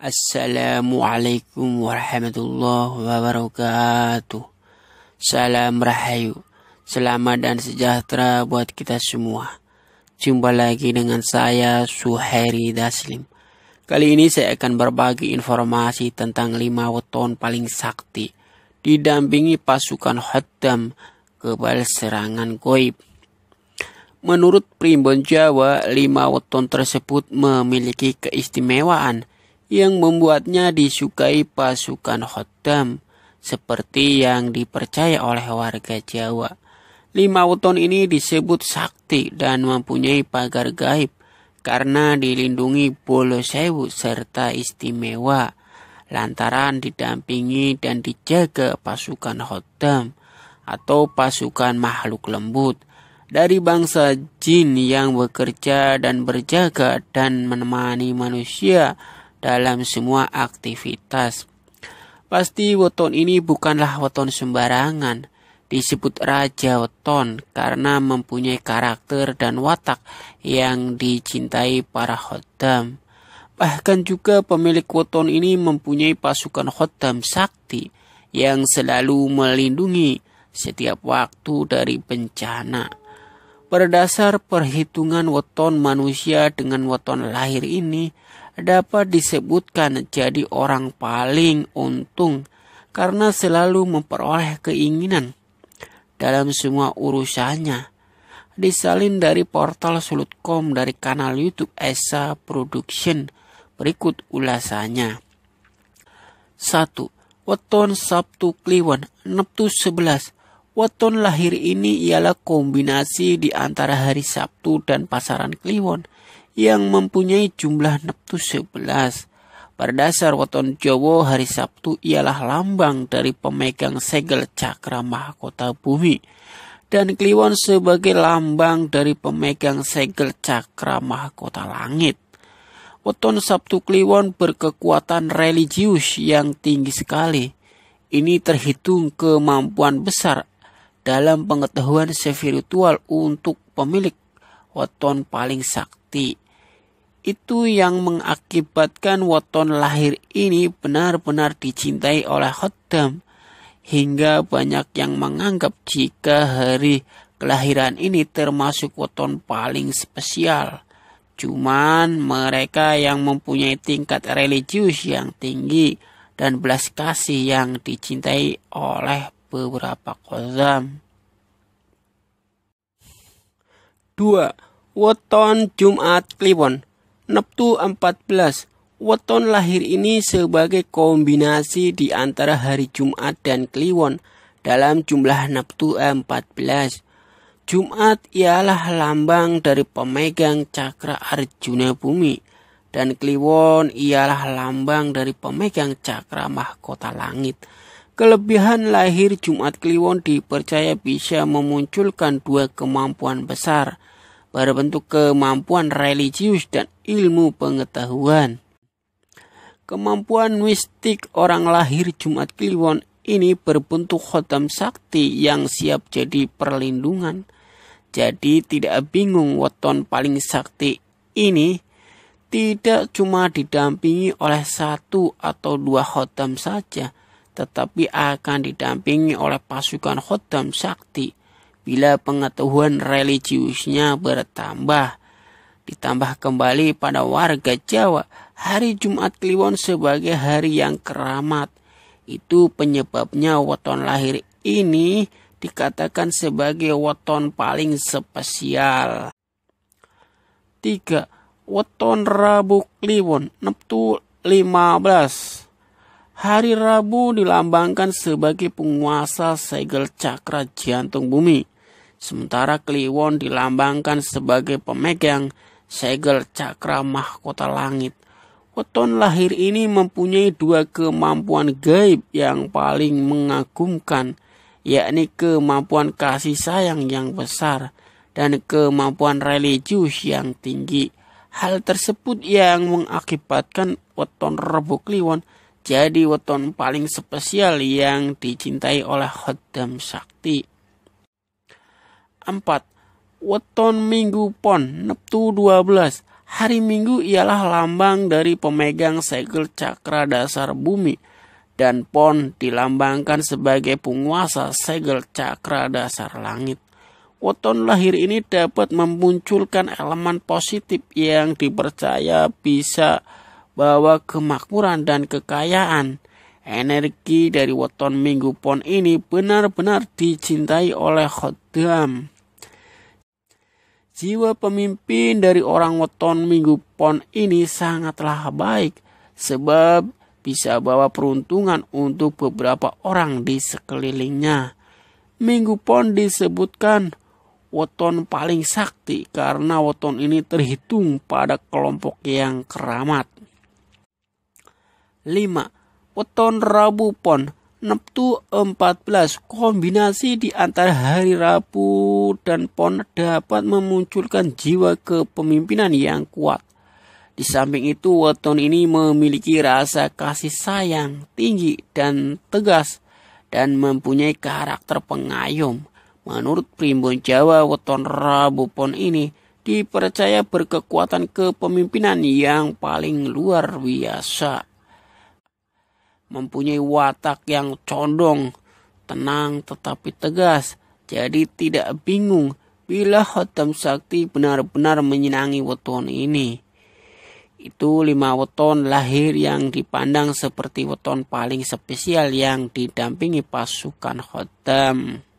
Assalamualaikum warahmatullahi wabarakatuh. Salam rahayu. Selamat dan sejahtera buat kita semua. Jumpa lagi dengan saya Suhairi Daslim. Kali ini saya akan berbagi informasi tentang lima weton paling sakti didampingi pasukan Haddam kebal serangan goib. Menurut Primbon Jawa, lima weton tersebut memiliki keistimewaan yang membuatnya disukai pasukan Khotam seperti yang dipercaya oleh warga Jawa. Lima weton ini disebut sakti dan mempunyai pagar gaib karena dilindungi bolo sewu serta istimewa lantaran didampingi dan dijaga pasukan Khotam atau pasukan makhluk lembut dari bangsa jin yang bekerja dan berjaga dan menemani manusia dalam semua aktivitas. Pasti weton ini bukanlah weton sembarangan, disebut raja weton karena mempunyai karakter dan watak yang dicintai para khodam. Bahkan juga pemilik weton ini mempunyai pasukan khodam sakti yang selalu melindungi setiap waktu dari bencana. Berdasar perhitungan weton manusia dengan weton lahir ini, dapat disebutkan jadi orang paling untung karena selalu memperoleh keinginan dalam semua urusannya. Disalin dari portal Sulutcom dari kanal YouTube Esa Production. Berikut ulasannya. 1. Weton Sabtu Kliwon Neptu 11 Weton lahir ini ialah kombinasi di antara hari Sabtu dan pasaran Kliwon yang mempunyai jumlah neptu 11. Pada dasar weton Jawa hari Sabtu ialah lambang dari pemegang segel cakra mahkota bumi dan Kliwon sebagai lambang dari pemegang segel cakra mahkota langit. Weton Sabtu Kliwon berkekuatan religius yang tinggi sekali. Ini terhitung kemampuan besar dalam pengetahuan spiritual untuk pemilik weton paling sakti hati. Itu yang mengakibatkan weton lahir ini benar-benar dicintai oleh Khotam Hingga banyak yang menganggap jika hari kelahiran ini termasuk weton paling spesial. Cuman mereka yang mempunyai tingkat religius yang tinggi dan belas kasih yang dicintai oleh beberapa kozam. 2 Weton Jumat Kliwon Neptu 14 Weton lahir ini sebagai kombinasi di antara hari Jumat dan Kliwon dalam jumlah Neptu 14. Jumat ialah lambang dari pemegang cakra Arjuna Bumi dan Kliwon ialah lambang dari pemegang cakra mahkota langit. Kelebihan lahir Jumat Kliwon dipercaya bisa memunculkan dua kemampuan besar, berbentuk kemampuan religius dan ilmu pengetahuan. Kemampuan mistik orang lahir Jumat Kliwon ini berbentuk khotam sakti yang siap jadi perlindungan. Jadi tidak bingung weton paling sakti ini tidak cuma didampingi oleh satu atau dua khotam saja, tetapi akan didampingi oleh pasukan khotam sakti Bila pengetahuan religiusnya bertambah, ditambah kembali pada warga Jawa, hari Jumat Kliwon sebagai hari yang keramat. Itu penyebabnya weton lahir ini dikatakan sebagai weton paling spesial. 3. Weton Rabu Kliwon, neptu 15 Hari Rabu dilambangkan sebagai penguasa segel cakra jantung bumi, sementara Kliwon dilambangkan sebagai pemegang segel cakra mahkota langit. Weton lahir ini mempunyai dua kemampuan gaib yang paling mengagumkan, yakni kemampuan kasih sayang yang besar dan kemampuan religius yang tinggi. Hal tersebut yang mengakibatkan weton Rebo Kliwon jadi weton paling spesial yang dicintai oleh Khodam Sakti. 4. Weton Minggu Pon, Neptu 12. Hari Minggu ialah lambang dari pemegang segel cakra dasar bumi dan Pon dilambangkan sebagai penguasa segel cakra dasar langit. Weton lahir ini dapat memunculkan elemen positif yang dipercaya bisa bahwa kemakmuran dan kekayaan energi dari weton minggu pon ini benar-benar dicintai oleh khodam. Jiwa pemimpin dari orang weton minggu pon ini sangatlah baik sebab bisa bawa peruntungan untuk beberapa orang di sekelilingnya. Minggu pon disebutkan weton paling sakti karena weton ini terhitung pada kelompok yang keramat. 5. Weton Rabu Pon Neptu 14 kombinasi di antara hari Rabu dan Pon dapat memunculkan jiwa kepemimpinan yang kuat. Di samping itu, weton ini memiliki rasa kasih sayang tinggi dan tegas dan mempunyai karakter pengayom. Menurut primbon Jawa, weton Rabu Pon ini dipercaya berkekuatan kepemimpinan yang paling luar biasa mempunyai watak yang condong, tenang tetapi tegas, jadi tidak bingung bila Hotam Sakti benar-benar menyenangi weton ini. Itu lima weton lahir yang dipandang seperti weton paling spesial yang didampingi pasukan Hotam.